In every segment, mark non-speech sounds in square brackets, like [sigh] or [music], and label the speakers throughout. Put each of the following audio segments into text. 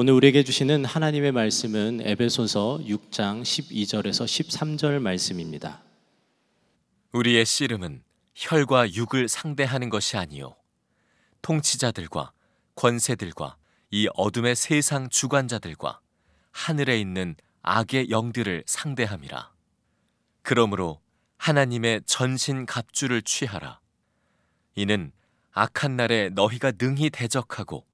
Speaker 1: 오늘 우리에게 주시는 하나님의 말씀은 에베소서 6장 12절에서 13절 말씀입니다. 우리의 씨름은 혈과 육을 상대하는 것이 아니요 통치자들과 권세들과 이 어둠의 세상 주관자들과 하늘에 있는 악의 영들을 상대함이라. 그러므로 하나님의 전신 갑주를 취하라. 이는 악한 날에 너희가 능히 대적하고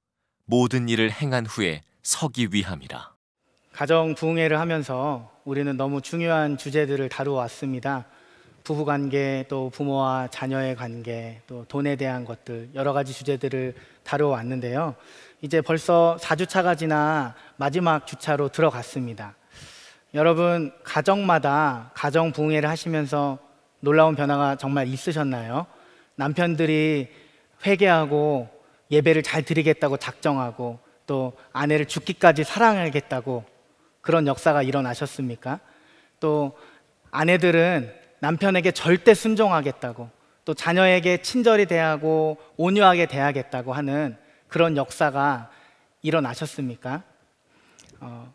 Speaker 1: 모든 일을 행한 후에 서기 위함이라.
Speaker 2: 가정 부흥회를 하면서 우리는 너무 중요한 주제들을 다루어왔습니다. 부부 관계, 또 부모와 자녀의 관계, 또 돈에 대한 것들 여러 가지 주제들을 다루어왔는데요. 이제 벌써 4주차가 지나 마지막 주차로 들어갔습니다. 여러분 가정마다 가정 부흥회를 하시면서 놀라운 변화가 정말 있으셨나요? 남편들이 회개하고 예배를 잘 드리겠다고 작정하고 또 아내를 죽기까지 사랑하겠다고 그런 역사가 일어나셨습니까? 또 아내들은 남편에게 절대 순종하겠다고 또 자녀에게 친절히 대하고 온유하게 대하겠다고 하는 그런 역사가 일어나셨습니까? 어,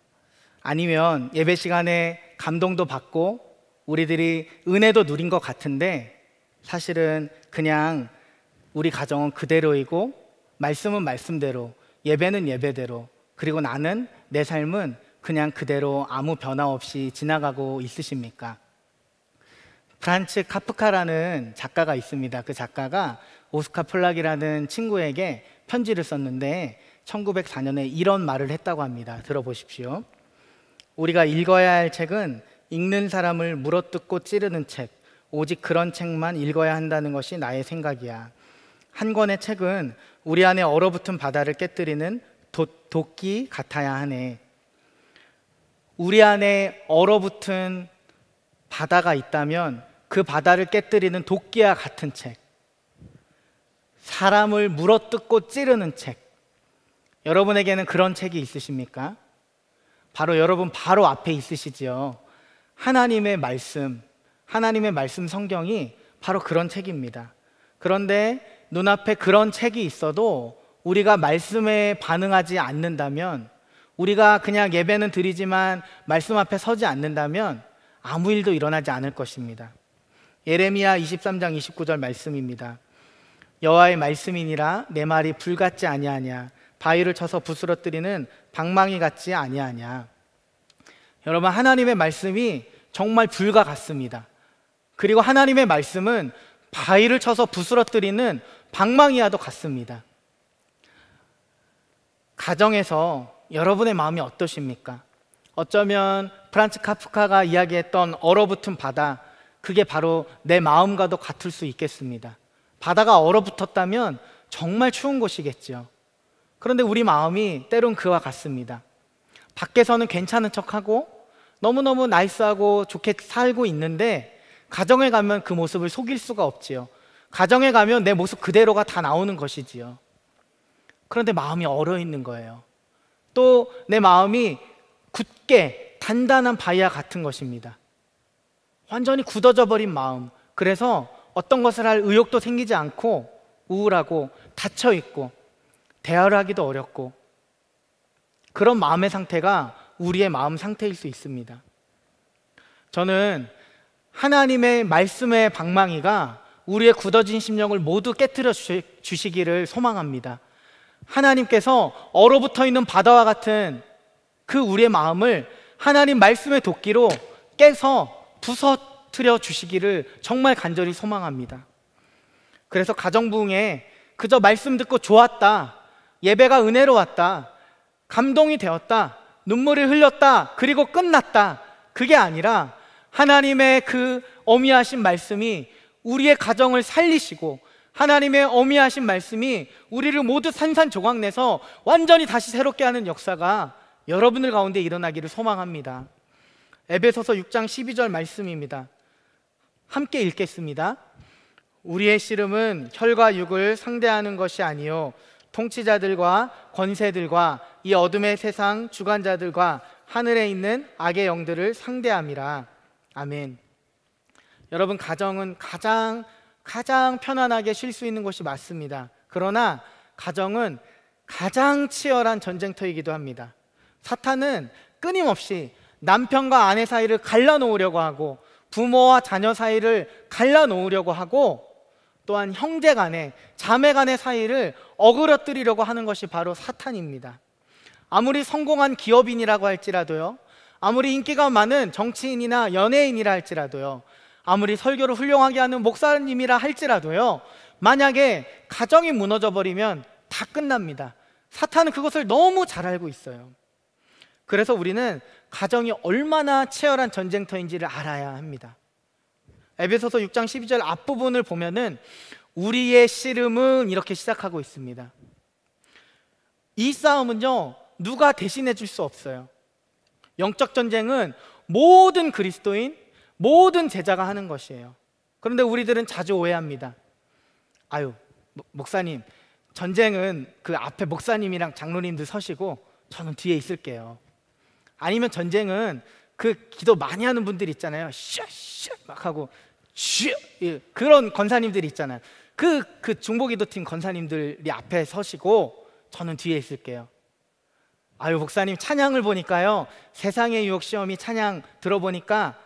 Speaker 2: 아니면 예배 시간에 감동도 받고 우리들이 은혜도 누린 것 같은데 사실은 그냥 우리 가정은 그대로이고 말씀은 말씀대로 예배는 예배대로 그리고 나는 내 삶은 그냥 그대로 아무 변화 없이 지나가고 있으십니까? 프란츠 카프카라는 작가가 있습니다. 그 작가가 오스카 폴락이라는 친구에게 편지를 썼는데 1904년에 이런 말을 했다고 합니다. 들어보십시오. 우리가 읽어야 할 책은 읽는 사람을 물어뜯고 찌르는 책, 오직 그런 책만 읽어야 한다는 것이 나의 생각이야. 한 권의 책은 우리 안에 얼어붙은 바다를 깨뜨리는 도, 도끼 같아야 하네. 우리 안에 얼어붙은 바다가 있다면 그 바다를 깨뜨리는 도끼와 같은 책. 사람을 물어뜯고 찌르는 책. 여러분에게는 그런 책이 있으십니까? 바로 여러분 바로 앞에 있으시지요. 하나님의 말씀, 하나님의 말씀 성경이 바로 그런 책입니다. 그런데 눈앞에 그런 책이 있어도 우리가 말씀에 반응하지 않는다면 우리가 그냥 예배는 드리지만 말씀 앞에 서지 않는다면 아무 일도 일어나지 않을 것입니다. 예레미야 23장 29절 말씀입니다. 여호와의 말씀이니라 내 말이 불 같지 아니하냐 바위를 쳐서 부스러뜨리는 방망이 같지 아니하냐 여러분 하나님의 말씀이 정말 불과 같습니다. 그리고 하나님의 말씀은 바위를 쳐서 부스러뜨리는 방망이와도 같습니다. 가정에서 여러분의 마음이 어떠십니까? 어쩌면 프란츠 카프카가 이야기했던 얼어붙은 바다, 그게 바로 내 마음과도 같을 수 있겠습니다. 바다가 얼어붙었다면 정말 추운 곳이겠죠. 그런데 우리 마음이 때론 그와 같습니다. 밖에서는 괜찮은 척하고 너무너무 나이스하고 좋게 살고 있는데 가정에 가면 그 모습을 속일 수가 없지요. 가정에 가면 내 모습 그대로가 다 나오는 것이지요. 그런데 마음이 얼어 있는 거예요. 또 내 마음이 굳게 단단한 바위와 같은 것입니다. 완전히 굳어져 버린 마음. 그래서 어떤 것을 할 의욕도 생기지 않고 우울하고 닫혀 있고 대화를 하기도 어렵고 그런 마음의 상태가 우리의 마음 상태일 수 있습니다. 저는 하나님의 말씀의 방망이가 우리의 굳어진 심령을 모두 깨뜨려 주시기를 소망합니다. 하나님께서 얼어붙어 있는 바다와 같은 그 우리의 마음을 하나님 말씀의 도끼로 깨서 부서뜨려 주시기를 정말 간절히 소망합니다. 그래서 가정부흥에 그저 말씀 듣고 좋았다. 예배가 은혜로웠다. 감동이 되었다. 눈물이 흘렸다. 그리고 끝났다. 그게 아니라 하나님의 그 어미하신 말씀이 우리의 가정을 살리시고 하나님의 어미하신 말씀이 우리를 모두 산산조각 내서 완전히 다시 새롭게 하는 역사가 여러분들 가운데 일어나기를 소망합니다. 에베소서 6장 12절 말씀입니다. 함께 읽겠습니다. 우리의 씨름은 혈과 육을 상대하는 것이 아니요 통치자들과 권세들과 이 어둠의 세상 주관자들과 하늘에 있는 악의 영들을 상대함이라. 아멘. 여러분 가정은 가장 가장 편안하게 쉴 수 있는 곳이 맞습니다. 그러나 가정은 가장 치열한 전쟁터이기도 합니다. 사탄은 끊임없이 남편과 아내 사이를 갈라놓으려고 하고 부모와 자녀 사이를 갈라놓으려고 하고 또한 형제 간에 자매 간의 사이를 어그러뜨리려고 하는 것이 바로 사탄입니다. 아무리 성공한 기업인이라고 할지라도요. 아무리 인기가 많은 정치인이나 연예인이라 할지라도요. 아무리 설교를 훌륭하게 하는 목사님이라 할지라도요. 만약에 가정이 무너져 버리면 다 끝납니다. 사탄은 그것을 너무 잘 알고 있어요. 그래서 우리는 가정이 얼마나 치열한 전쟁터인지를 알아야 합니다. 에베소서 6장 12절 앞부분을 보면은 우리의 씨름은 이렇게 시작하고 있습니다. 이 싸움은요, 누가 대신해 줄 수 없어요. 영적 전쟁은 모든 그리스도인, 모든 제자가 하는 것이에요. 그런데 우리들은 자주 오해합니다. 아유, 목사님, 전쟁은 그 앞에 목사님이랑 장로님들 서시고 저는 뒤에 있을게요. 아니면 전쟁은 그 기도 많이 하는 분들 있잖아요. 쉬샤막 하고 쉬쥐 예, 그런 권사님들 있잖아요. 그그 그 중보기도팀 권사님들이 앞에 서시고 저는 뒤에 있을게요. 아유 목사님 찬양을 보니까요 세상의 유혹 시험이 찬양 들어보니까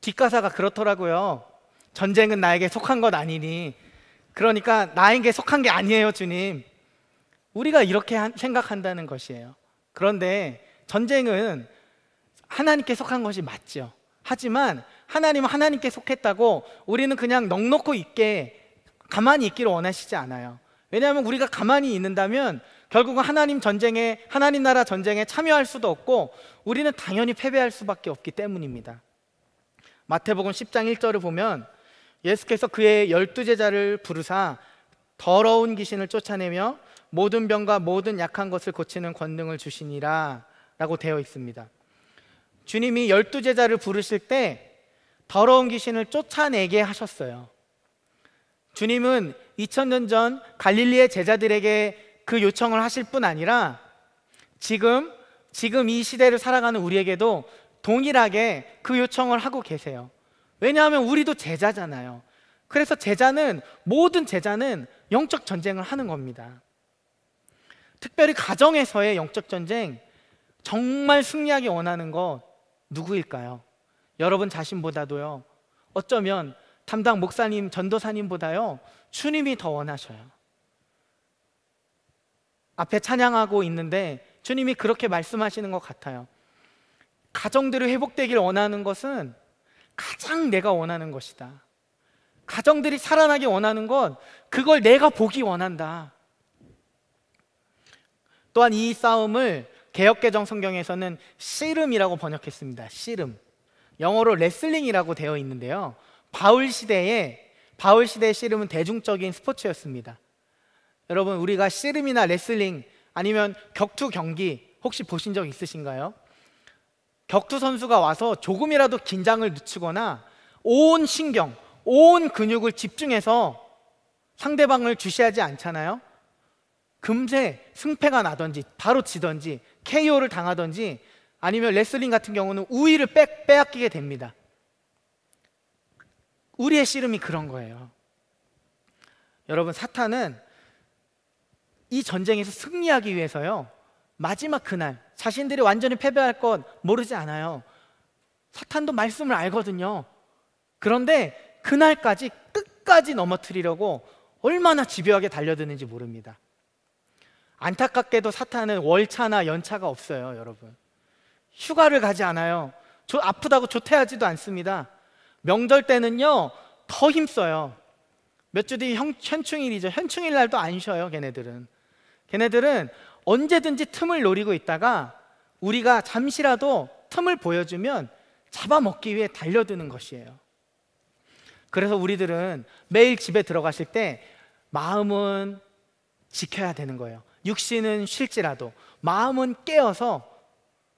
Speaker 2: 뒷가사가 그렇더라고요. 전쟁은 나에게 속한 것 아니니. 그러니까 나에게 속한 게 아니에요, 주님. 우리가 이렇게 생각한다는 것이에요. 그런데 전쟁은 하나님께 속한 것이 맞죠. 하지만 하나님은 하나님께 속했다고 우리는 그냥 넉넉고 있게 가만히 있기를 원하시지 않아요. 왜냐하면 우리가 가만히 있는다면 결국은 하나님 전쟁에 하나님 나라 전쟁에 참여할 수도 없고 우리는 당연히 패배할 수밖에 없기 때문입니다. 마태복음 10장 1절을 보면 예수께서 그의 열두 제자를 부르사 더러운 귀신을 쫓아내며 모든 병과 모든 약한 것을 고치는 권능을 주시니라 라고 되어 있습니다. 주님이 열두 제자를 부르실 때 더러운 귀신을 쫓아내게 하셨어요. 주님은 2000년 전 갈릴리의 제자들에게 그 요청을 하실 뿐 아니라 지금 지금 이 시대를 살아가는 우리에게도 동일하게 그 요청을 하고 계세요. 왜냐하면 우리도 제자잖아요. 그래서 제자는 모든 제자는 영적 전쟁을 하는 겁니다. 특별히 가정에서의 영적 전쟁 정말 승리하기 원하는 거 누구일까요? 여러분 자신보다도요. 어쩌면 담당 목사님, 전도사님보다요. 주님이 더 원하셔요. 앞에 찬양하고 있는데 주님이 그렇게 말씀하시는 것 같아요. 가정들이 회복되길 원하는 것은 가장 내가 원하는 것이다. 가정들이 살아나기 원하는 건 그걸 내가 보기 원한다. 또한 이 싸움을 개혁개정 성경에서는 씨름이라고 번역했습니다. 씨름. 영어로 레슬링이라고 되어 있는데요. 바울 시대에 바울 시대의 씨름은 대중적인 스포츠였습니다. 여러분 우리가 씨름이나 레슬링 아니면 격투 경기 혹시 보신 적 있으신가요? 격투 선수가 와서 조금이라도 긴장을 늦추거나 온 신경, 온 근육을 집중해서 상대방을 주시하지 않잖아요. 금세 승패가 나든지 바로 지든지 KO를 당하든지 아니면 레슬링 같은 경우는 우위를 빼, 빼앗기게 됩니다. 우리의 씨름이 그런 거예요. 여러분 사탄은 이 전쟁에서 승리하기 위해서요. 마지막 그날 자신들이 완전히 패배할 건 모르지 않아요. 사탄도 말씀을 알거든요. 그런데 그날까지 끝까지 넘어뜨리려고 얼마나 집요하게 달려드는지 모릅니다. 안타깝게도 사탄은 월차나 연차가 없어요, 여러분. 휴가를 가지 않아요. 저 아프다고 조퇴하지도 않습니다. 명절 때는요, 더 힘써요. 몇 주 뒤 현충일이죠. 현충일 날도 안 쉬어요, 걔네들은. 걔네들은 언제든지 틈을 노리고 있다가 우리가 잠시라도 틈을 보여주면 잡아먹기 위해 달려드는 것이에요. 그래서 우리들은 매일 집에 들어가실 때 마음은 지켜야 되는 거예요. 육신은 쉴지라도 마음은 깨어서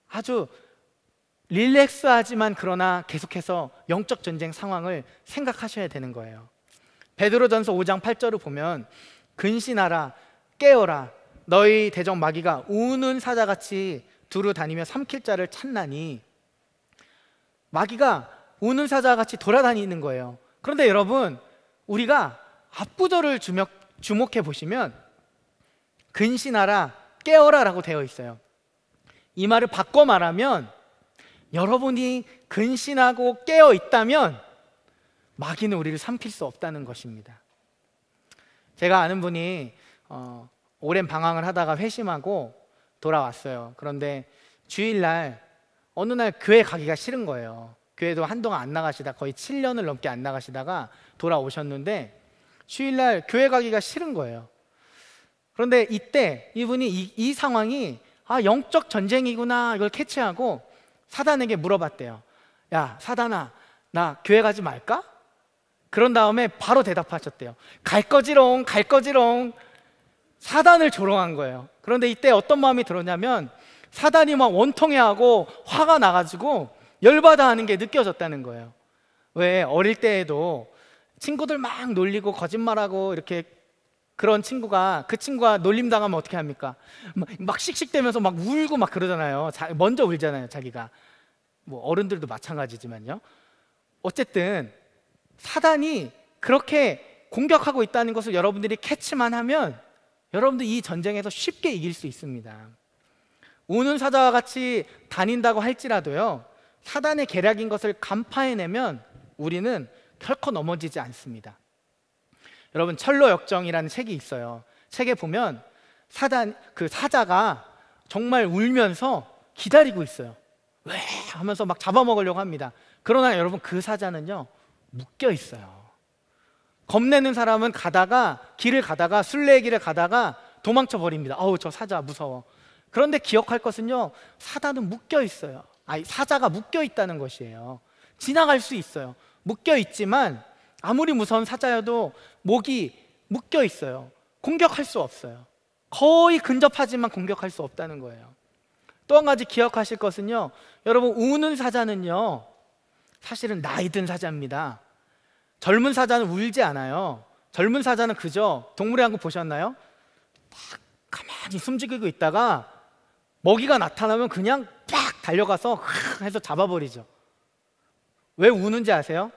Speaker 2: 아주 릴렉스하지만 그러나 계속해서 영적 전쟁 상황을 생각하셔야 되는 거예요. 베드로전서 5장 8절을 보면 근신하라 깨어라 너희 대적 마귀가 우는 사자같이 두루 다니며 삼킬 자를 찾나니 마귀가 우는 사자같이 돌아다니는 거예요. 그런데 여러분 우리가 앞부절을 주목, 주목해 보시면 근신하라 깨어라라고 되어 있어요. 이 말을 바꿔 말하면 여러분이 근신하고 깨어 있다면 마귀는 우리를 삼킬 수 없다는 것입니다. 제가 아는 분이 어, 오랜 방황을 하다가 회심하고 돌아왔어요. 그런데 주일날 어느 날 교회 가기가 싫은 거예요. 교회도 한동안 안 나가시다 거의 7년을 넘게 안 나가시다가 돌아오셨는데 주일날 교회 가기가 싫은 거예요. 그런데 이때 이분이 이, 이 상황이 아 영적 전쟁이구나 이걸 캐치하고 사단에게 물어봤대요. 야 사단아 나 교회 가지 말까? 그런 다음에 바로 대답하셨대요. 갈 거지롱 갈 거지롱 사단을 조롱한 거예요. 그런데 이때 어떤 마음이 들었냐면 사단이 막 원통해하고 화가 나가지고 열받아 하는 게 느껴졌다는 거예요. 왜 어릴 때에도 친구들 막 놀리고 거짓말하고 이렇게 그런 친구가 그 친구가 놀림 당하면 어떻게 합니까? 막 씩씩대면서 막 울고 막 그러잖아요. 자, 먼저 울잖아요, 자기가. 뭐 어른들도 마찬가지지만요. 어쨌든 사단이 그렇게 공격하고 있다는 것을 여러분들이 캐치만 하면 여러분도 이 전쟁에서 쉽게 이길 수 있습니다. 우는 사자와 같이 다닌다고 할지라도요, 사단의 계략인 것을 간파해내면 우리는 결코 넘어지지 않습니다. 여러분, 철로 역정이라는 책이 있어요. 책에 보면 사단, 그 사자가 정말 울면서 기다리고 있어요. 왜? 하면서 막 잡아먹으려고 합니다. 그러나 여러분, 그 사자는요, 묶여 있어요. 겁내는 사람은 가다가 길을 가다가 순례길을 가다가 도망쳐 버립니다. 아우 저 사자 무서워. 그런데 기억할 것은요. 사자는 묶여 있어요. 아니 사자가 묶여 있다는 것이에요. 지나갈 수 있어요. 묶여 있지만 아무리 무서운 사자여도 목이 묶여 있어요. 공격할 수 없어요. 거의 근접하지만 공격할 수 없다는 거예요. 또 한 가지 기억하실 것은요. 여러분 우는 사자는요. 사실은 나이 든 사자입니다. 젊은 사자는 울지 않아요. 젊은 사자는 그저 동물의 한국 보셨나요? 막 가만히 숨죽이고 있다가 먹이가 나타나면 그냥 빡 달려가서 해서 잡아버리죠. 왜 우는지 아세요?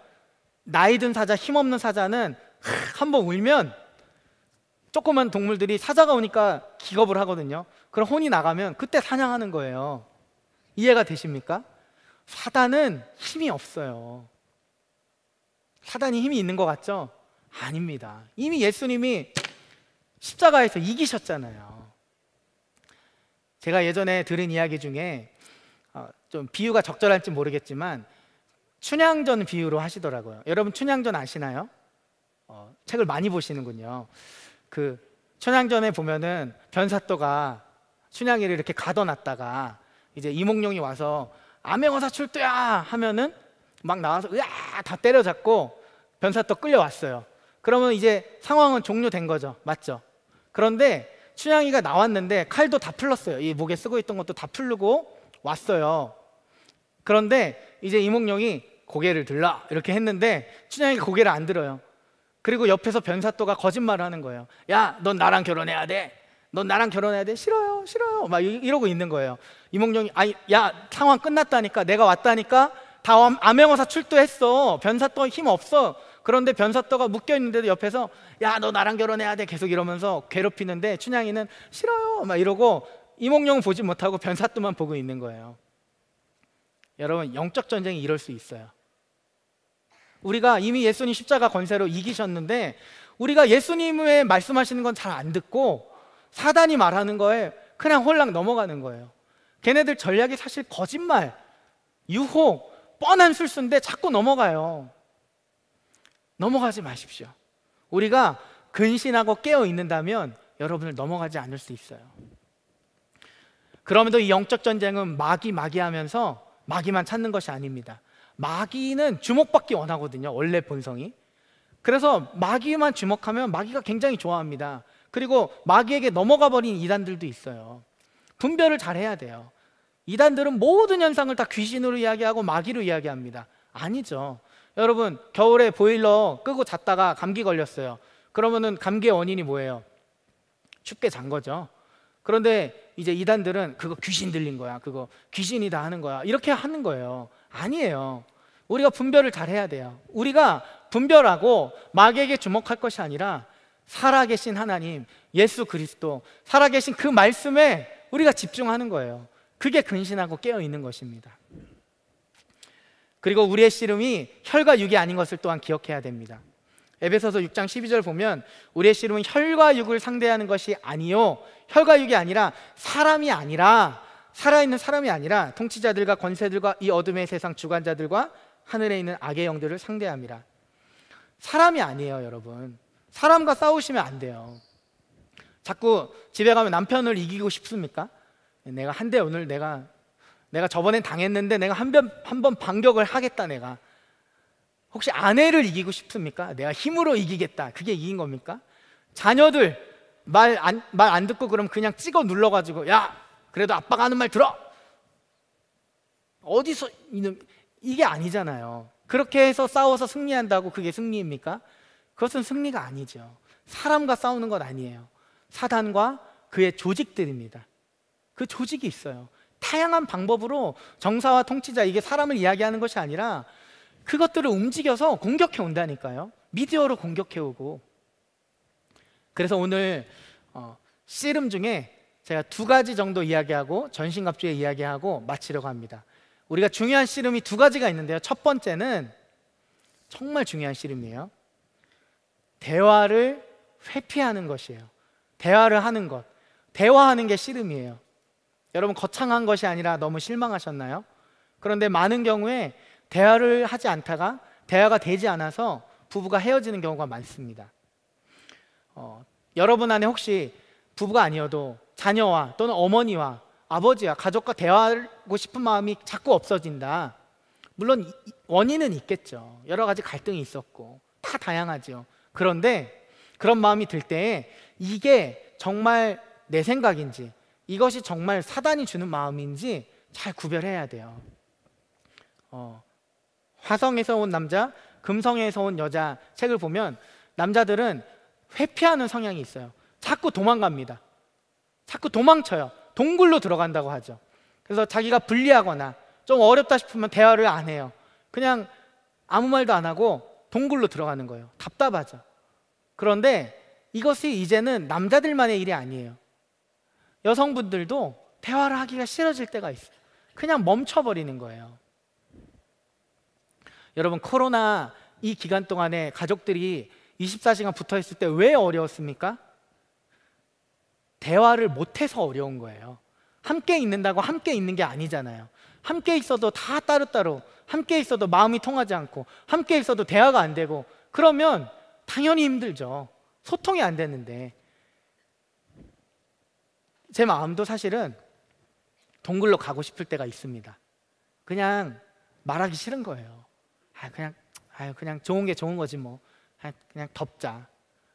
Speaker 2: 나이 든 사자, 힘없는 사자는 한번 울면 조그만 동물들이 사자가 오니까 기겁을 하거든요. 그럼 혼이 나가면 그때 사냥하는 거예요. 이해가 되십니까? 사자는 힘이 없어요. 사단이 힘이 있는 것 같죠? 아닙니다. 이미 예수님이 십자가에서 이기셨잖아요. 제가 예전에 들은 이야기 중에 어, 좀 비유가 적절할지 모르겠지만 춘향전 비유로 하시더라고요. 여러분 춘향전 아시나요? 어, 책을 많이 보시는군요. 그 춘향전에 보면은 변사또가 춘향이를 이렇게 가둬놨다가 이제 이몽룡이 와서 암행어사 출두야 하면은 막 나와서 으아 다 때려잡고 변사또 끌려왔어요. 그러면 이제 상황은 종료된 거죠. 맞죠? 그런데 춘향이가 나왔는데 칼도 다 풀렀어요. 이 목에 쓰고 있던 것도 다 풀르고 왔어요. 그런데 이제 이몽룡이 고개를 들라 이렇게 했는데 춘향이 고개를 안 들어요. 그리고 옆에서 변사또가 거짓말을 하는 거예요. 야, 넌 나랑 결혼해야 돼. 넌 나랑 결혼해야 돼. 싫어요, 싫어요. 막 이러고 있는 거예요. 이몽룡이 아니, 야, 상황 끝났다니까. 내가 왔다니까. 다 암행어사 출두했어. 변사또 힘 없어. 그런데 변사또가 묶여 있는데도 옆에서 야 너 나랑 결혼해야 돼 계속 이러면서 괴롭히는데 춘향이는 싫어요 막 이러고 이몽룡 보지 못하고 변사또만 보고 있는 거예요. 여러분 영적 전쟁이 이럴 수 있어요. 우리가 이미 예수님 십자가 권세로 이기셨는데 우리가 예수님의 말씀하시는 건 잘 안 듣고 사단이 말하는 거에 그냥 홀랑 넘어가는 거예요. 걔네들 전략이 사실 거짓말, 유혹, 뻔한 술수인데 자꾸 넘어가요. 넘어가지 마십시오. 우리가 근신하고 깨어 있는다면 여러분을 넘어가지 않을 수 있어요. 그럼에도 이 영적 전쟁은 마귀 마귀 하면서 마귀만 찾는 것이 아닙니다. 마귀는 주목받기 원하거든요. 원래 본성이. 그래서 마귀만 주목하면 마귀가 굉장히 좋아합니다. 그리고 마귀에게 넘어가 버린 이단들도 있어요. 분별을 잘 해야 돼요. 이단들은 모든 현상을 다 귀신으로 이야기하고 마귀로 이야기합니다. 아니죠. 여러분, 겨울에 보일러 끄고 잤다가 감기 걸렸어요. 그러면은 감기의 원인이 뭐예요? 춥게 잔 거죠. 그런데 이제 이단들은 그거 귀신 들린 거야. 그거 귀신이다 하는 거야. 이렇게 하는 거예요. 아니에요. 우리가 분별을 잘 해야 돼요. 우리가 분별하고 마귀에게 주목할 것이 아니라 살아계신 하나님, 예수 그리스도, 살아계신 그 말씀에 우리가 집중하는 거예요. 그게 근신하고 깨어 있는 것입니다. 그리고 우리의 씨름이 혈과 육이 아닌 것을 또한 기억해야 됩니다. 에베소서 6장 12절 보면 우리의 씨름은 혈과 육을 상대하는 것이 아니요 혈과 육이 아니라 사람이 아니라 살아있는 사람이 아니라 통치자들과 권세들과 이 어둠의 세상 주관자들과 하늘에 있는 악의 영들을 상대함이라 사람이 아니에요 여러분 사람과 싸우시면 안 돼요 자꾸 집에 가면 남편을 이기고 싶습니까? 내가 한 대 오늘 내가 내가 저번엔 당했는데 내가 한 번 한 번 반격을 하겠다 내가 혹시 아내를 이기고 싶습니까? 내가 힘으로 이기겠다 그게 이긴 겁니까? 자녀들 말 안 말 안 듣고 그럼 그냥 찍어 눌러가지고 야 그래도 아빠가 하는 말 들어 어디서 이놈 이게 아니잖아요. 그렇게 해서 싸워서 승리한다고 그게 승리입니까? 그것은 승리가 아니죠. 사람과 싸우는 건 아니에요. 사단과 그의 조직들입니다. 그 조직이 있어요. 다양한 방법으로 정사와 통치자 이게 사람을 이야기하는 것이 아니라 그것들을 움직여서 공격해 온다니까요. 미디어로 공격해 오고. 그래서 오늘 어, 씨름 중에 제가 두 가지 정도 이야기하고 전신갑주의 이야기하고 마치려고 합니다. 우리가 중요한 씨름이 두 가지가 있는데요. 첫 번째는 정말 중요한 씨름이에요. 대화를 회피하는 것이에요. 대화를 하는 것. 대화하는 게 씨름이에요. 여러분 거창한 것이 아니라 너무 실망하셨나요? 그런데 많은 경우에 대화를 하지 않다가 대화가 되지 않아서 부부가 헤어지는 경우가 많습니다. 어, 여러분 안에 혹시 부부가 아니어도 자녀와 또는 어머니와 아버지와 가족과 대화하고 싶은 마음이 자꾸 없어진다. 물론 원인은 있겠죠. 여러 가지 갈등이 있었고 다 다양하죠. 그런데 그런 마음이 들때 이게 정말 내 생각인지 이것이 정말 사단이 주는 마음인지 잘 구별해야 돼요. 어, 화성에서 온 남자, 금성에서 온 여자 책을 보면 남자들은 회피하는 성향이 있어요. 자꾸 도망갑니다. 자꾸 도망쳐요. 동굴로 들어간다고 하죠. 그래서 자기가 불리하거나 좀 어렵다 싶으면 대화를 안 해요. 그냥 아무 말도 안 하고 동굴로 들어가는 거예요. 답답하죠. 그런데 이것이 이제는 남자들만의 일이 아니에요. 여성분들도 대화를 하기가 싫어질 때가 있어요. 그냥 멈춰버리는 거예요. 여러분, 코로나 이 기간 동안에 가족들이 24시간 붙어 있을 때 왜 어려웠습니까? 대화를 못해서 어려운 거예요. 함께 있는다고 함께 있는 게 아니잖아요. 함께 있어도 다 따로따로, 함께 있어도 마음이 통하지 않고, 함께 있어도 대화가 안 되고, 그러면 당연히 힘들죠. 소통이 안 되는데. 제 마음도 사실은 동굴로 가고 싶을 때가 있습니다. 그냥 말하기 싫은 거예요. 아, 그냥, 아, 그냥 좋은 게 좋은 거지 뭐. 아, 그냥 덥자.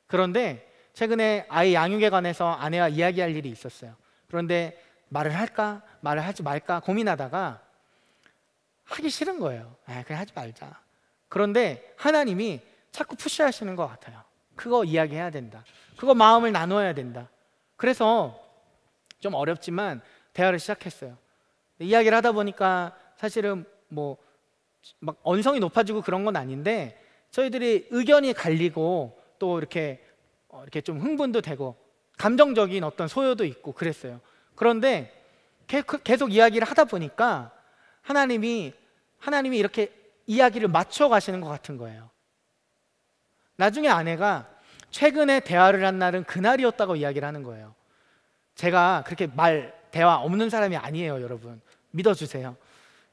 Speaker 2: 그런데 최근에 아이 양육에 관해서 아내와 이야기할 일이 있었어요. 그런데 말을 할까, 말을 하지 말까 고민하다가 하기 싫은 거예요. 아, 그냥 하지 말자. 그런데 하나님이 자꾸 푸시하시는 것 같아요. 그거 이야기해야 된다. 그거 마음을 나누어야 된다. 그래서 좀 어렵지만 대화를 시작했어요. 이야기를 하다 보니까 사실은 뭐 막 언성이 높아지고 그런 건 아닌데 저희들이 의견이 갈리고 또 이렇게 어, 이렇게 좀 흥분도 되고 감정적인 어떤 소요도 있고 그랬어요. 그런데 계속 이야기를 하다 보니까 하나님이 하나님이 이렇게 이야기를 맞춰 가시는 것 같은 거예요. 나중에 아내가 최근에 대화를 한 날은 그날이었다고 이야기를 하는 거예요. 제가 그렇게 말 대화 없는 사람이 아니에요, 여러분. 믿어주세요.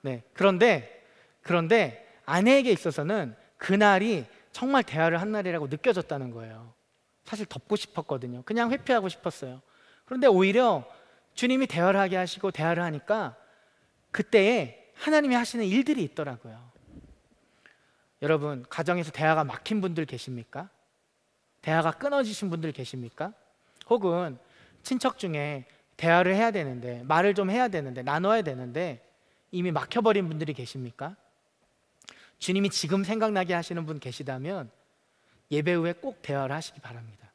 Speaker 2: 네. 그런데 그런데 아내에게 있어서는 그날이 정말 대화를 한 날이라고 느껴졌다는 거예요. 사실 덮고 싶었거든요. 그냥 회피하고 싶었어요. 그런데 오히려 주님이 대화를 하게 하시고 대화를 하니까 그때에 하나님이 하시는 일들이 있더라고요. 여러분, 가정에서 대화가 막힌 분들 계십니까? 대화가 끊어지신 분들 계십니까? 혹은 친척 중에 대화를 해야 되는데 말을 좀 해야 되는데 나눠야 되는데 이미 막혀버린 분들이 계십니까? 주님이 지금 생각나게 하시는 분 계시다면 예배 후에 꼭 대화를 하시기 바랍니다.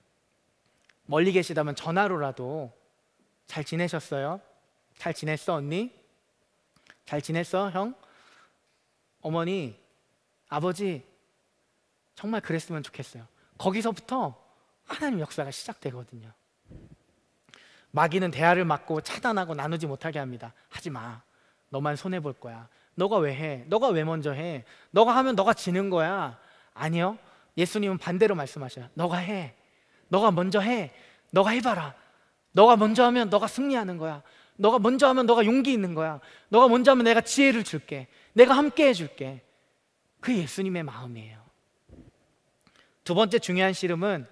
Speaker 2: 멀리 계시다면 전화로라도 잘 지내셨어요? 잘 지냈어 언니? 잘 지냈어 형? 어머니, 아버지 정말 그랬으면 좋겠어요. 거기서부터 하나님 역사가 시작되거든요. 마귀는 대화를 막고 차단하고 나누지 못하게 합니다. 하지 마. 너만 손해 볼 거야. 너가 왜 해? 너가 왜 먼저 해? 너가 하면 너가 지는 거야. 아니요. 예수님은 반대로 말씀하셔요. 너가 해. 너가 먼저 해. 너가 해봐라. 너가 먼저 하면 너가 승리하는 거야. 너가 먼저 하면 너가 용기 있는 거야. 너가 먼저 하면 내가 지혜를 줄게. 내가 함께 해줄게. 그 예수님의 마음이에요. 두 번째 중요한 씨름은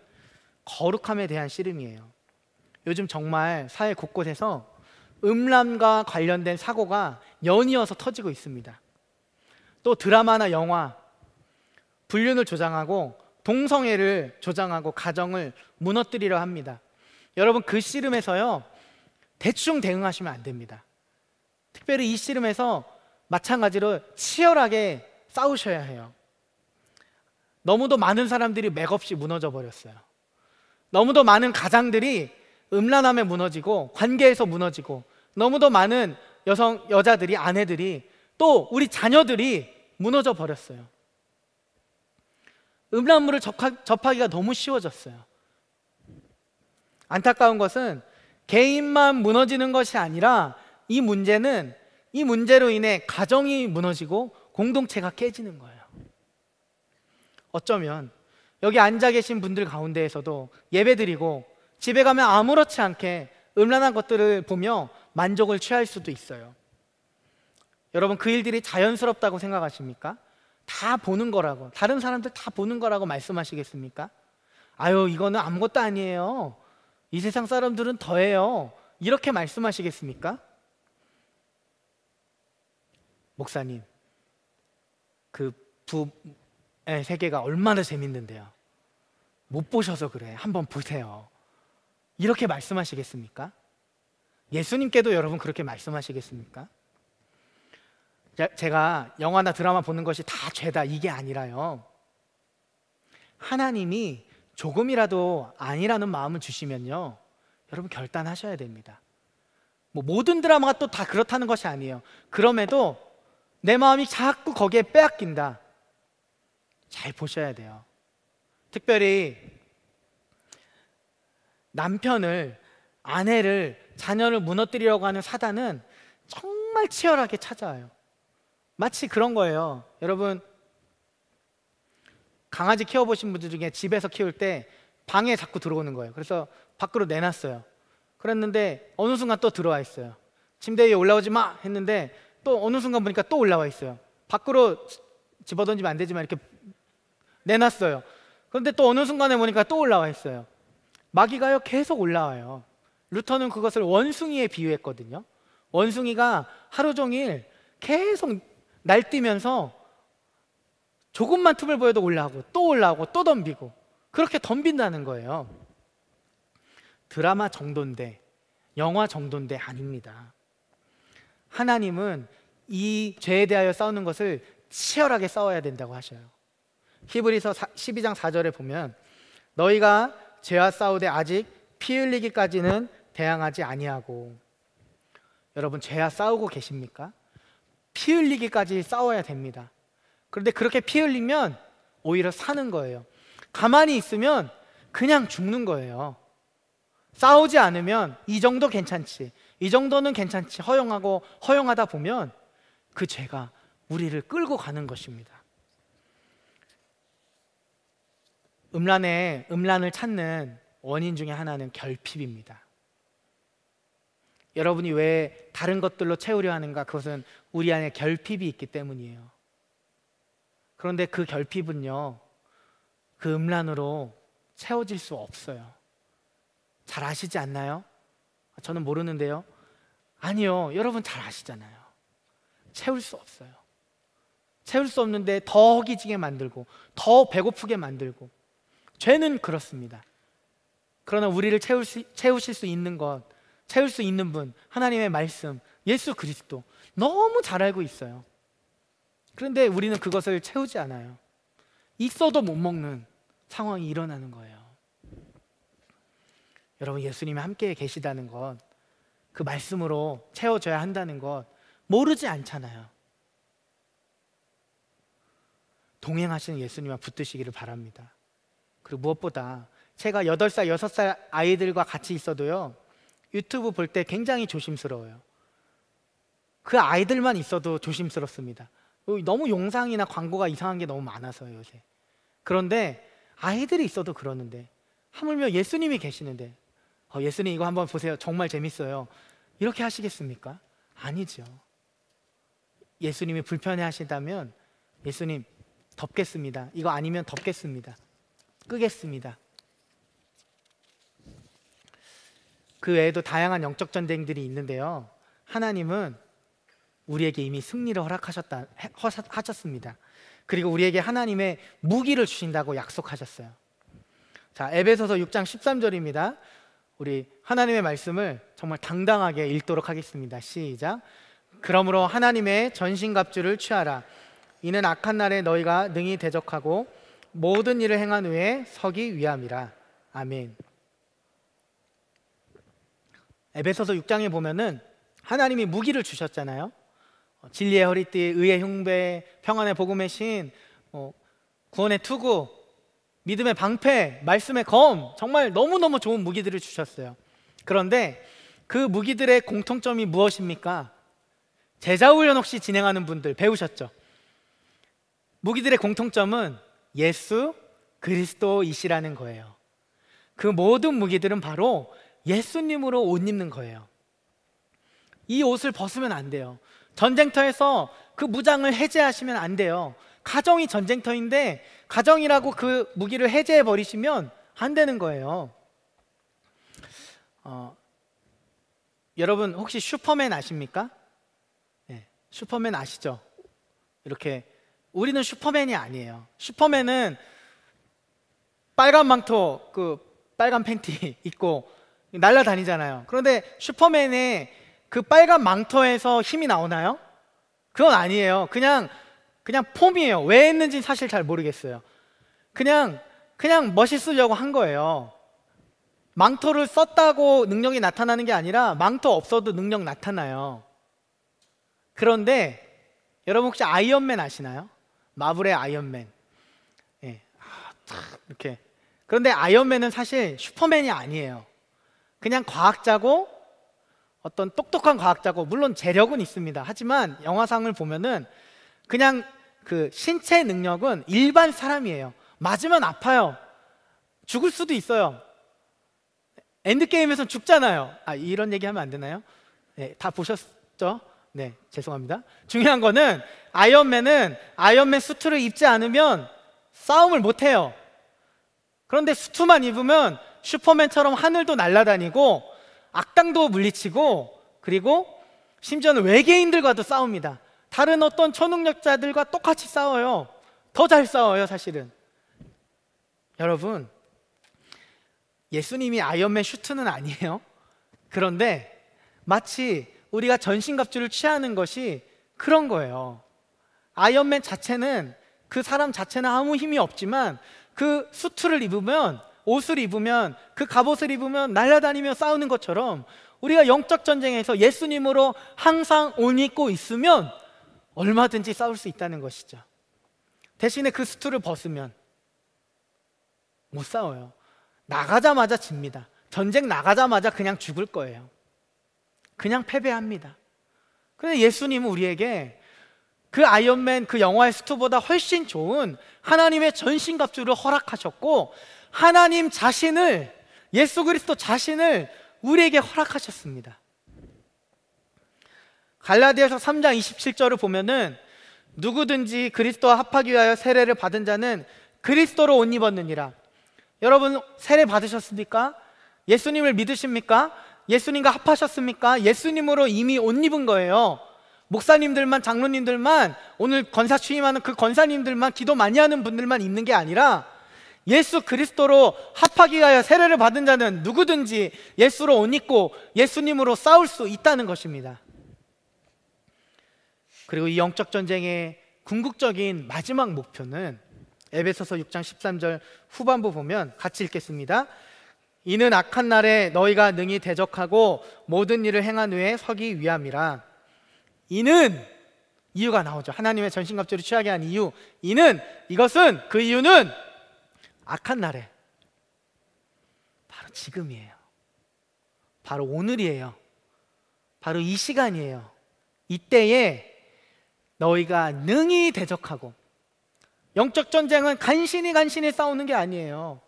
Speaker 2: 거룩함에 대한 씨름이에요. 요즘 정말 사회 곳곳에서 음란과 관련된 사고가 연이어서 터지고 있습니다. 또 드라마나 영화, 불륜을 조장하고 동성애를 조장하고 가정을 무너뜨리려 합니다. 여러분 그 씨름에서요 대충 대응하시면 안 됩니다. 특별히 이 씨름에서 마찬가지로 치열하게 싸우셔야 해요. 너무도 많은 사람들이 맥없이 무너져 버렸어요. 너무도 많은 가장들이 음란함에 무너지고 관계에서 무너지고 너무도 많은 여성 여자들이 아내들이 또 우리 자녀들이 무너져 버렸어요. 음란물을 접하, 기가 너무 쉬워졌어요. 안타까운 것은 개인만 무너지는 것이 아니라 이 문제는 이 문제로 인해 가정이 무너지고 공동체가 깨지는 거예요. 어쩌면 여기 앉아 계신 분들 가운데에서도 예배드리고 집에 가면 아무렇지 않게 음란한 것들을 보며 만족을 취할 수도 있어요. 여러분 그 일들이 자연스럽다고 생각하십니까? 다 보는 거라고 다른 사람들 다 보는 거라고 말씀하시겠습니까? 아유 이거는 아무것도 아니에요. 이 세상 사람들은 더해요. 이렇게 말씀하시겠습니까? 목사님, 그 부의 예, 세계가 얼마나 재밌는데요. 못 보셔서 그래. 한번 보세요. 이렇게 말씀하시겠습니까? 예수님께도 여러분 그렇게 말씀하시겠습니까? 제가 영화나 드라마 보는 것이 다 죄다 이게 아니라요. 하나님이 조금이라도 아니라는 마음을 주시면요. 여러분 결단하셔야 됩니다. 뭐 모든 드라마가 또 다 그렇다는 것이 아니에요. 그럼에도 내 마음이 자꾸 거기에 빼앗긴다. 잘 보셔야 돼요. 특별히 남편을 아내를 자녀를 무너뜨리려고 하는 사단은 정말 치열하게 찾아와요. 마치 그런 거예요. 여러분 강아지 키워보신 분들 중에 집에서 키울 때 방에 자꾸 들어오는 거예요. 그래서 밖으로 내놨어요. 그랬는데 어느 순간 또 들어와 있어요. 침대 위에 올라오지 마 했는데 또 어느 순간 보니까 또 올라와 있어요. 밖으로 집어던지면 안 되지만 이렇게 내놨어요. 그런데 또 어느 순간에 보니까 또 올라와 있어요. 마귀가요 계속 올라와요. 루터는 그것을 원숭이에 비유했거든요. 원숭이가 하루 종일 계속 날뛰면서 조금만 틈을 보여도 올라오고 또 올라오고 또 덤비고 그렇게 덤빈다는 거예요. 드라마 정도인데 영화 정도인데 아닙니다. 하나님은 이 죄에 대하여 싸우는 것을 치열하게 싸워야 된다고 하셔요. 히브리서 12장 4절에 보면 너희가 죄와 싸우되 아직 피 흘리기까지는 대항하지 아니하고 여러분 죄와 싸우고 계십니까? 피 흘리기까지 싸워야 됩니다. 그런데 그렇게 피 흘리면 오히려 사는 거예요. 가만히 있으면 그냥 죽는 거예요. 싸우지 않으면 이 정도 괜찮지. 이 정도는 괜찮지. 허용하고 허용하다 보면 그 죄가 우리를 끌고 가는 것입니다. 음란의 음란을 찾는 원인 중에 하나는 결핍입니다. 여러분이 왜 다른 것들로 채우려 하는가? 그것은 우리 안에 결핍이 있기 때문이에요. 그런데 그 결핍은요, 그 음란으로 채워질 수 없어요. 잘 아시지 않나요? 저는 모르는데요. 아니요, 여러분 잘 아시잖아요. 채울 수 없어요. 채울 수 없는데 더 허기지게 만들고, 더 배고프게 만들고, 죄는 그렇습니다. 그러나 우리를 채울 수, 채우실 수 있는 것, 채울 수 있는 분, 하나님의 말씀, 예수 그리스도 너무 잘 알고 있어요. 그런데 우리는 그것을 채우지 않아요. 있어도 못 먹는 상황이 일어나는 거예요. 여러분 예수님이 함께 계시다는 것, 그 말씀으로 채워져야 한다는 것 모르지 않잖아요. 동행하시는 예수님과 붙드시기를 바랍니다. 그리고 무엇보다 제가 8살, 6살 아이들과 같이 있어도요. 유튜브 볼 때 굉장히 조심스러워요. 그 아이들만 있어도 조심스럽습니다. 어, 너무 용상이나 광고가 이상한 게 너무 많아서요, 요새. 그런데 아이들이 있어도 그러는데 하물며 예수님이 계시는데 어, 예수님 이거 한번 보세요. 정말 재밌어요. 이렇게 하시겠습니까? 아니죠. 예수님이 불편해 하신다면 예수님 덮겠습니다. 이거 아니면 덮겠습니다. 끄겠습니다. 그 외에도 다양한 영적 전쟁들이 있는데요. 하나님은 우리에게 이미 승리를 허락하셨다 하셨습니다. 그리고 우리에게 하나님의 무기를 주신다고 약속하셨어요. 자, 에베소서 6장 13절입니다. 우리 하나님의 말씀을 정말 당당하게 읽도록 하겠습니다. 시작. 그러므로 하나님의 전신 갑주를 취하라. 이는 악한 날에 너희가 능히 대적하고 모든 일을 행한 후에 서기 위함이라. 아멘. 에베소서 6장에 보면은 하나님이 무기를 주셨잖아요. 어, 진리의 허리띠, 의의 흉배, 평안의 복음의 신, 어, 구원의 투구, 믿음의 방패, 말씀의 검, 정말 너무너무 좋은 무기들을 주셨어요. 그런데 그 무기들의 공통점이 무엇입니까? 제자훈련 혹시 진행하는 분들 배우셨죠? 무기들의 공통점은 예수 그리스도이시라는 거예요. 그 모든 무기들은 바로 예수님으로 옷 입는 거예요. 이 옷을 벗으면 안 돼요. 전쟁터에서 그 무장을 해제하시면 안 돼요. 가정이 전쟁터인데 가정이라고 그 무기를 해제해 버리시면 안 되는 거예요. 어, 여러분 혹시 슈퍼맨 아십니까? 네, 슈퍼맨 아시죠? 이렇게 우리는 슈퍼맨이 아니에요. 슈퍼맨은 빨간 망토, 그 빨간 팬티 [laughs] 입고 날라다니잖아요. 그런데 슈퍼맨의 그 빨간 망토에서 힘이 나오나요? 그건 아니에요. 그냥 그냥 폼이에요. 왜 했는지 사실 잘 모르겠어요. 그냥 그냥 멋있으려고 한 거예요. 망토를 썼다고 능력이 나타나는 게 아니라 망토 없어도 능력 나타나요. 그런데 여러분 혹시 아이언맨 아시나요? 마블의 아이언맨. 예. 아, 이렇게. 그런데 아이언맨은 사실 슈퍼맨이 아니에요. 그냥 과학자고 어떤 똑똑한 과학자고 물론 재력은 있습니다. 하지만 영화상을 보면은 그냥 그 신체 능력은 일반 사람이에요. 맞으면 아파요. 죽을 수도 있어요. 엔드게임에선 죽잖아요. 아, 이런 얘기 하면 안 되나요? 네, 다 보셨죠? 네, 죄송합니다. 중요한 거는 아이언맨은 아이언맨 수트를 입지 않으면 싸움을 못 해요. 그런데 수트만 입으면 슈퍼맨처럼 하늘도 날아다니고 악당도 물리치고 그리고 심지어는 외계인들과도 싸웁니다. 다른 어떤 초능력자들과 똑같이 싸워요. 더 잘 싸워요, 사실은. 여러분, 예수님이 아이언맨 슈트는 아니에요. 그런데 마치 우리가 전신갑주를 취하는 것이 그런 거예요. 아이언맨 자체는 그 사람 자체는 아무 힘이 없지만 그 수트를 입으면 옷을 입으면 그 갑옷을 입으면 날아다니며 싸우는 것처럼 우리가 영적 전쟁에서 예수님으로 항상 옷 입고 있으면 얼마든지 싸울 수 있다는 것이죠. 대신에 그 수트를 벗으면 못 싸워요. 나가자마자 집니다. 전쟁 나가자마자 그냥 죽을 거예요. 그냥 패배합니다. 그런데 예수님은 우리에게 그 아이언맨 그 영화의 스토보다 훨씬 좋은 하나님의 전신갑주를 허락하셨고 하나님 자신을 예수 그리스도 자신을 우리에게 허락하셨습니다. 갈라디아서 3장 27절을 보면은 누구든지 그리스도와 합하기 위하여 세례를 받은 자는 그리스도로 옷 입었느니라. 여러분 세례 받으셨습니까? 예수님을 믿으십니까? 예수님과 합하셨습니까? 예수님으로 이미 옷 입은 거예요. 목사님들만 장로님들만 오늘 권사 취임하는 그 권사님들만 기도 많이 하는 분들만 입는 게 아니라 예수 그리스도로 합하기 하여 세례를 받은 자는 누구든지 예수로 옷 입고 예수님으로 싸울 수 있다는 것입니다. 그리고 이 영적 전쟁의 궁극적인 마지막 목표는 에베소서 6장 13절 후반부 보면 같이 읽겠습니다. 이는 악한 날에 너희가 능히 대적하고 모든 일을 행한 후에 서기 위함이라. 이는 이유가 나오죠. 하나님의 전신갑주를 취하게 한 이유. 이는 이것은 그 이유는 악한 날에 바로 지금이에요. 바로 오늘이에요. 바로 이 시간이에요. 이때에 너희가 능히 대적하고 영적 전쟁은 간신히 간신히 싸우는 게 아니에요.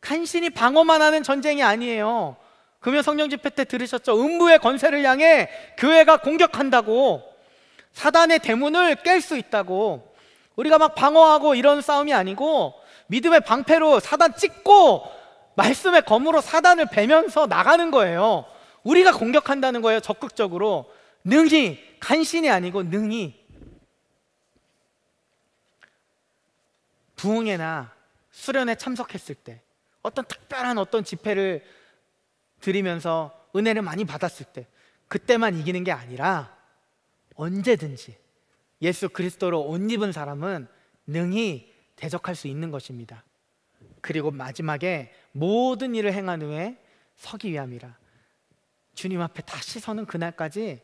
Speaker 2: 간신히 방어만 하는 전쟁이 아니에요. 금요 성령 집회 때 들으셨죠? 음부의 권세를 향해 교회가 공격한다고 사단의 대문을 깰 수 있다고 우리가 막 방어하고 이런 싸움이 아니고 믿음의 방패로 사단 찍고 말씀의 검으로 사단을 베면서 나가는 거예요. 우리가 공격한다는 거예요. 적극적으로 능히 간신이 아니고 능히 부흥회나 수련에 참석했을 때 어떤 특별한 어떤 집회를 드리면서 은혜를 많이 받았을 때 그때만 이기는 게 아니라 언제든지 예수 그리스도로 옷 입은 사람은 능히 대적할 수 있는 것입니다. 그리고 마지막에 모든 일을 행한 후에 서기 위함이라. 주님 앞에 다시 서는 그날까지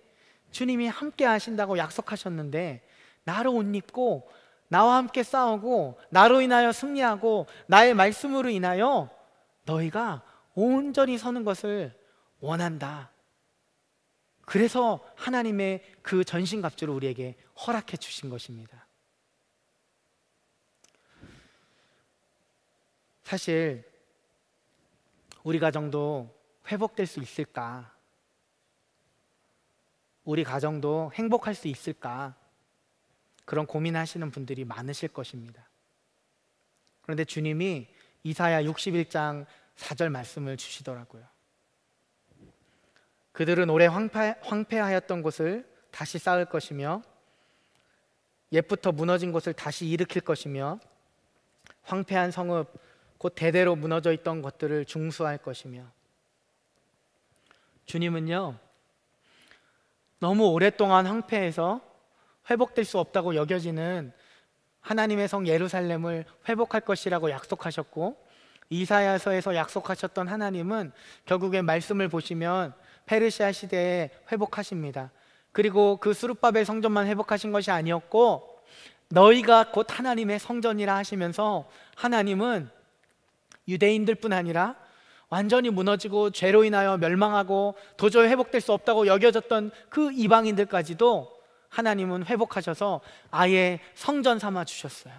Speaker 2: 주님이 함께 하신다고 약속하셨는데 나로 옷 입고 나와 함께 싸우고 나로 인하여 승리하고 나의 말씀으로 인하여 너희가 온전히 서는 것을 원한다. 그래서 하나님의 그 전신갑주를 우리에게 허락해 주신 것입니다. 사실 우리 가정도 회복될 수 있을까? 우리 가정도 행복할 수 있을까? 그런 고민하시는 분들이 많으실 것입니다. 그런데 주님이 이사야 61장 4절 말씀을 주시더라고요. 그들은 오래 황폐, 하였던 곳을 다시 쌓을 것이며 옛부터 무너진 곳을 다시 일으킬 것이며 황폐한 성읍 곧 대대로 무너져 있던 것들을 중수할 것이며 주님은요 너무 오랫동안 황폐해서 회복될 수 없다고 여겨지는 하나님의 성 예루살렘을 회복할 것이라고 약속하셨고 이사야서에서 약속하셨던 하나님은 결국에 말씀을 보시면 페르시아 시대에 회복하십니다. 그리고 그 수르바벨 성전만 회복하신 것이 아니었고 너희가 곧 하나님의 성전이라 하시면서 하나님은 유대인들뿐 아니라 완전히 무너지고 죄로 인하여 멸망하고 도저히 회복될 수 없다고 여겨졌던 그 이방인들까지도 하나님은 회복하셔서 아예 성전 삼아 주셨어요.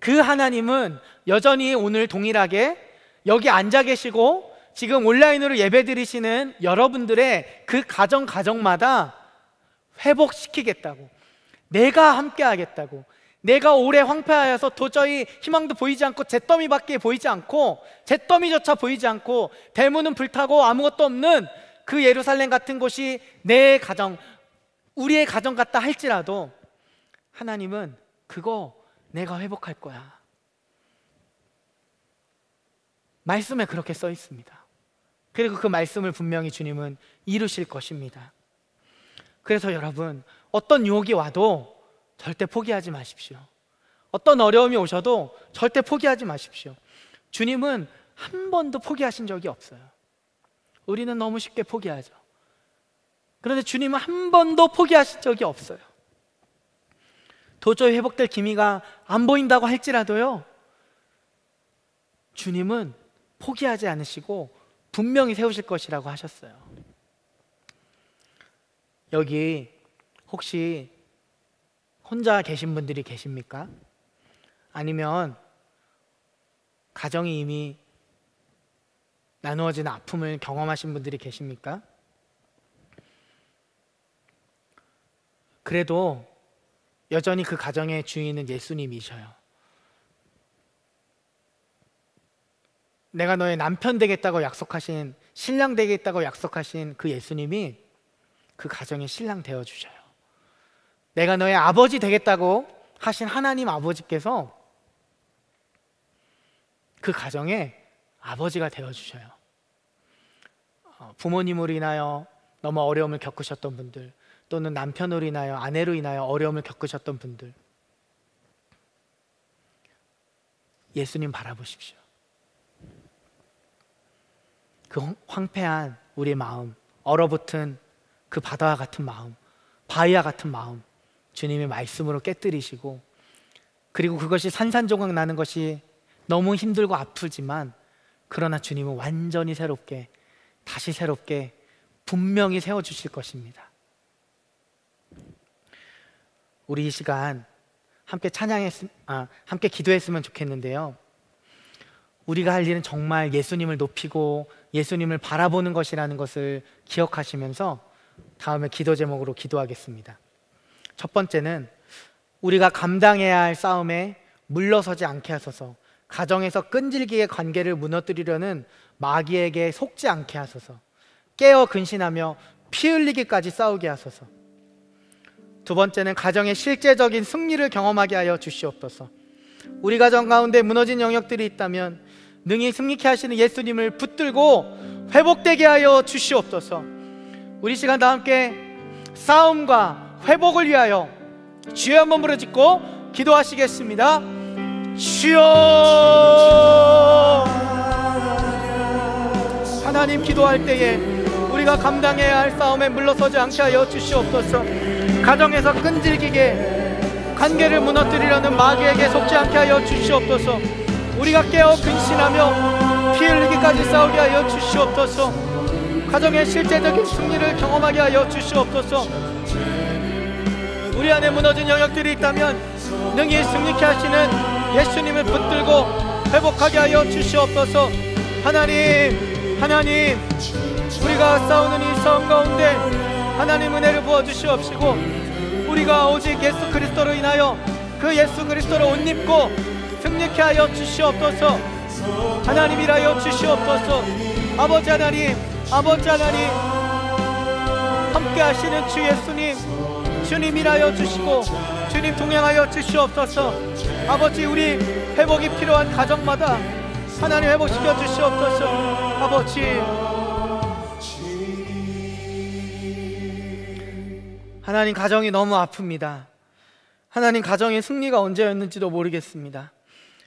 Speaker 2: 그 하나님은 여전히 오늘 동일하게 여기 앉아 계시고 지금 온라인으로 예배 드리시는 여러분들의 그 가정 가정마다 회복시키겠다고 내가 함께 하겠다고 내가 오래 황폐하여서 도저히 희망도 보이지 않고 잿더미밖에 보이지 않고 잿더미조차 보이지 않고 대문은 불타고 아무것도 없는 그 예루살렘 같은 곳이 내 가정 우리의 가정 같다 할지라도 하나님은 그거 내가 회복할 거야. 말씀에 그렇게 써 있습니다. 그리고 그 말씀을 분명히 주님은 이루실 것입니다. 그래서 여러분, 어떤 유혹이 와도 절대 포기하지 마십시오. 어떤 어려움이 오셔도 절대 포기하지 마십시오. 주님은 한 번도 포기하신 적이 없어요. 우리는 너무 쉽게 포기하죠. 그런데 주님은 한 번도 포기하신 적이 없어요. 도저히 회복될 기미가 안 보인다고 할지라도요. 주님은 포기하지 않으시고 분명히 세우실 것이라고 하셨어요. 여기 혹시 혼자 계신 분들이 계십니까? 아니면 가정이 이미 나누어진 아픔을 경험하신 분들이 계십니까? 그래도 여전히 그 가정의 주인은 예수님이셔요. 내가 너의 남편 되겠다고 약속하신 신랑 되겠다고 약속하신 그 예수님이 그 가정의 신랑 되어 주셔요. 내가 너의 아버지 되겠다고 하신 하나님 아버지께서 그 가정의 아버지가 되어 주셔요. 어, 부모님으로 인하여 너무 어려움을 겪으셨던 분들, 또는 남편으로 인하여 아내로 인하여 어려움을 겪으셨던 분들 예수님 바라보십시오. 그 황폐한 우리 마음, 얼어붙은 그 바다와 같은 마음, 바위와 같은 마음, 주님의 말씀으로 깨뜨리시고, 그리고 그것이 산산조각 나는 것이 너무 힘들고 아프지만, 그러나 주님은 완전히 새롭게, 다시 새롭게, 분명히 세워주실 것입니다. 우리 이 시간 함께 찬양했 아, 함께 기도했으면 좋겠는데요. 우리가 할 일은 정말 예수님을 높이고 예수님을 바라보는 것이라는 것을 기억하시면서 다음에 기도 제목으로 기도하겠습니다. 첫 번째는 우리가 감당해야 할 싸움에 물러서지 않게 하소서. 가정에서 끈질기게 관계를 무너뜨리려는 마귀에게 속지 않게 하소서. 깨어 근신하며 피 흘리기까지 싸우게 하소서. 두 번째는 가정의 실제적인 승리를 경험하게 하여 주시옵소서. 우리 가정 가운데 무너진 영역들이 있다면 능히 승리케 하시는 예수님을 붙들고 회복되게 하여 주시옵소서. 우리 시간 다 함께 싸움과 회복을 위하여 주여 한번 부르짖고 기도하시겠습니다. 주여 하나님 기도할 때에 우리가 감당해야 할 싸움에 물러서지 않게 하여 주시옵소서. 가정에서 끈질기게 관계를 무너뜨리려는 마귀에게 속지 않게 하여 주시옵소서 우리가 깨어 근신하며 피 흘리기까지 싸우게 하여 주시옵소서 가정의 실제적인 승리를 경험하게 하여 주시옵소서 우리 안에 무너진 영역들이 있다면 능히 승리케 하시는 예수님을 붙들고 회복하게 하여 주시옵소서 하나님 하나님 우리가 싸우는 이 싸움 가운데 하나님 은혜를 부어 주시옵시고 우리가 오직 예수 그리스도로 인하여 그 예수 그리스도를 옷 입고 승리케 하여 주시옵소서 하나님 이라여 주시옵소서 아버지 하나님 아버지 하나님 함께 하시는 주 예수님 주님 이라여 주시고 주님 동행하여 주시옵소서 아버지 우리 회복이 필요한 가정마다 하나님 회복시켜 주시옵소서 아버지 하나님 가정이 너무 아픕니다. 하나님 가정의 승리가 언제였는지도 모르겠습니다.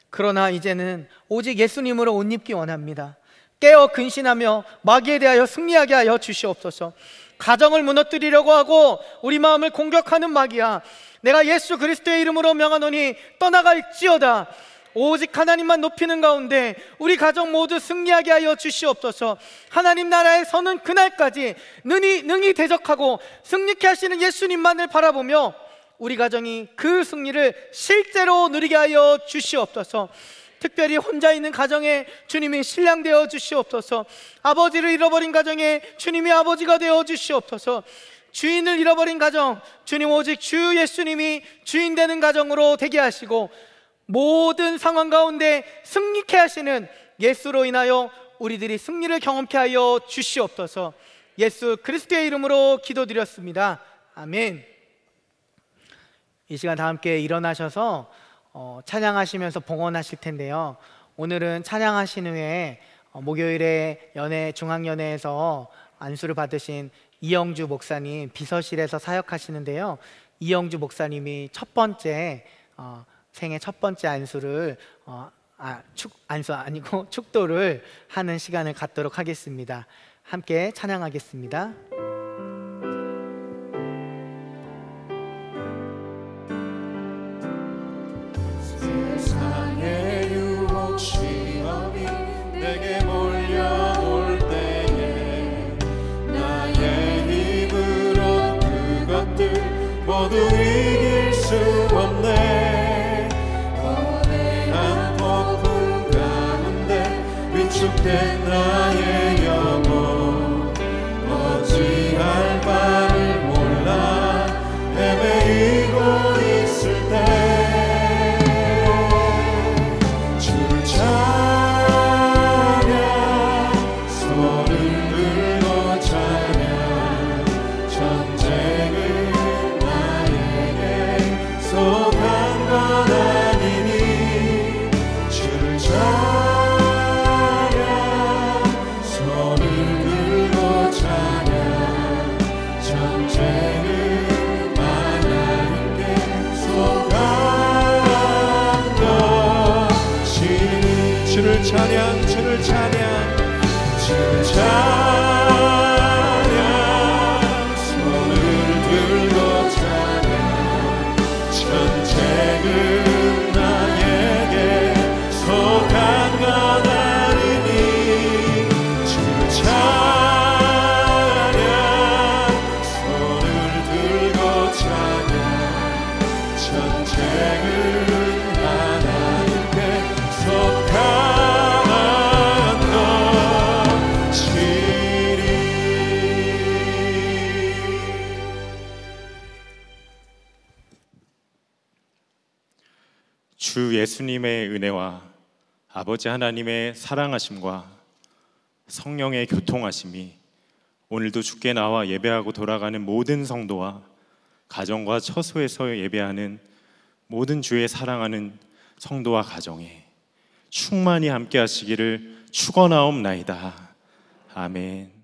Speaker 2: 그러나 이제는 오직 예수님으로 옷 입기 원합니다. 깨어 근신하며 마귀에 대하여 승리하게 하여 주시옵소서. 가정을 무너뜨리려고 하고 우리 마음을 공격하는 마귀야. 내가 예수 그리스도의 이름으로 명하노니 떠나갈지어다. 오직 하나님만 높이는 가운데 우리 가정 모두 승리하게 하여 주시옵소서. 하나님 나라에 서는 그날까지 능히 능히 대적하고 승리케 하시는 예수님만을 바라보며 우리 가정이 그 승리를 실제로 누리게 하여 주시옵소서. 특별히 혼자 있는 가정에 주님이 신랑 되어 주시옵소서. 아버지를 잃어버린 가정에 주님이 아버지가 되어 주시옵소서. 주인을 잃어버린 가정, 주님 오직 주 예수님이 주인 되는 가정으로 되게 하시고 모든 상황 가운데 승리케 하시는 예수로 인하여 우리들이 승리를 경험케 하여 주시옵소서. 예수 그리스도의 이름으로 기도드렸습니다. 아멘. 이 시간 다 함께 일어나셔서 어, 찬양하시면서 봉헌하실 텐데요. 오늘은 찬양하신 후에 어, 목요일에 연애 중앙연회에서 안수를 받으신 이영주 목사님 비서실에서 사역하시는데요. 이영주 목사님이 첫 번째 어, 생애 첫 번째 안수를 어, 아, 축, 안수 아니고 [laughs] 축도를 하는 시간을 갖도록 하겠습니다. 함께 찬양하겠습니다.
Speaker 1: 은혜와 아버지 하나님의 사랑하심과 성령의 교통하심이 오늘도 주께 나와 예배하고 돌아가는 모든 성도와 가정과 처소에서 예배하는 모든 주의 사랑하는 성도와 가정에 충만히 함께 하시기를 축원하옵나이다. 아멘.